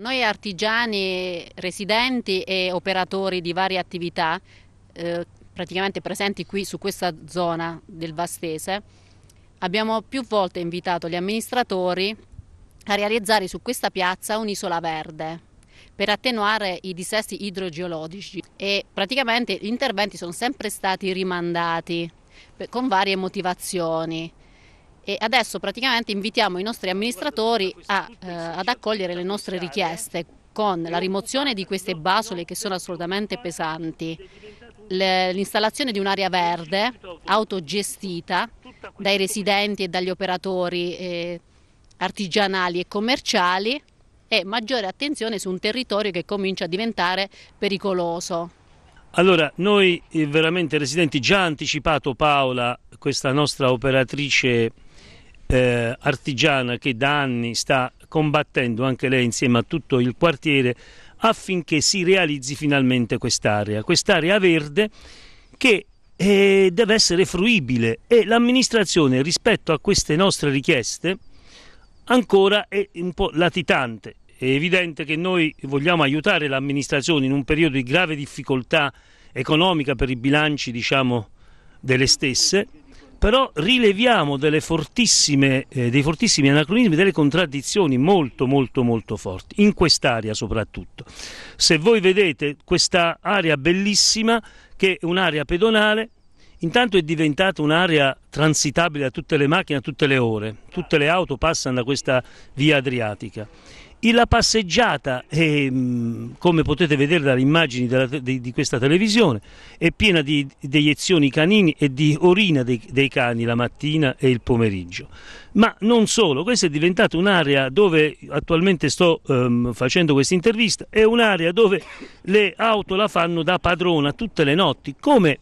Noi artigiani residenti e operatori di varie attività eh, praticamente presenti qui su questa zona del Vastese abbiamo più volte invitato gli amministratori a realizzare su questa piazza un'isola verde per attenuare i dissesti idrogeologici e praticamente gli interventi sono sempre stati rimandati con varie motivazioni e adesso praticamente invitiamo i nostri amministratori a, eh, ad accogliere le nostre richieste con la rimozione di queste basole che sono assolutamente pesanti, l'installazione di un'area verde autogestita dai residenti e dagli operatori eh, artigianali e commerciali e maggiore attenzione su un territorio che comincia a diventare pericoloso. Allora, noi eh, veramente residenti, già anticipato Paola, questa nostra operatrice eh, artigiana che da anni sta combattendo anche lei insieme a tutto il quartiere affinché si realizzi finalmente quest'area, quest'area verde che eh, deve essere fruibile e l'amministrazione rispetto a queste nostre richieste ancora è un po' latitante. È evidente che noi vogliamo aiutare l'amministrazione in un periodo di grave difficoltà economica per i bilanci diciamo, delle stesse però rileviamo fortissime, eh, dei fortissimi anacronismi, delle contraddizioni molto molto molto forti, in quest'area soprattutto. Se voi vedete questa area bellissima, che è un'area pedonale, intanto è diventata un'area transitabile a tutte le macchine, a tutte le ore, tutte le auto passano da questa via adriatica la passeggiata, è, ehm, come potete vedere dalle immagini della, di, di, questa televisione, è piena di deiezioni canini e di orina dei, dei cani la mattina e il pomeriggio. Ma non solo, questa è diventata un'area dove attualmente sto um, facendo questa intervista, è un'area dove le auto la fanno da padrona tutte le notti, come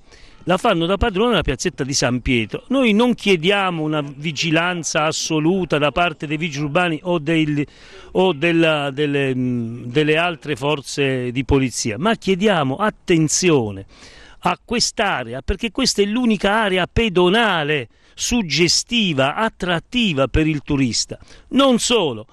la fanno da padrone alla piazzetta di San Pietro. Noi non chiediamo una vigilanza assoluta da parte dei vigili urbani o, del, o della, delle, mm, delle altre forze di polizia, ma chiediamo attenzione a quest'area perché questa è l'unica area pedonale suggestiva, attrattiva per il turista. Non solo,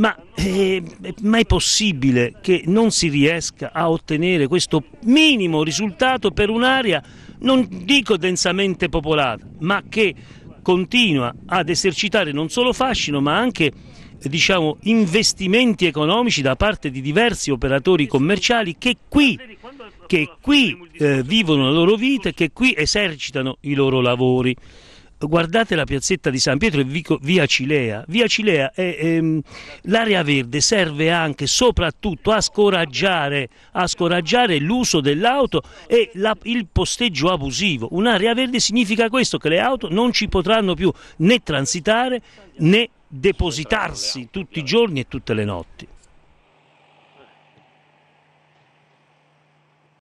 ma è, eh, ma è possibile che non si riesca a ottenere questo minimo risultato per un'area, non dico densamente popolata, ma che continua ad esercitare non solo fascino ma anche diciamo, investimenti economici da parte di diversi operatori commerciali che qui, che qui eh, vivono la loro vita, e che qui esercitano i loro lavori guardate la piazzetta di San Pietro e via Cilea. Via Cilea, è, ehm, l'area verde serve anche e soprattutto a scoraggiare, a scoraggiare, l'uso dell'auto e la, il posteggio abusivo. Un'area verde significa questo, che le auto non ci potranno più né transitare né depositarsi tutti i giorni e tutte le notti.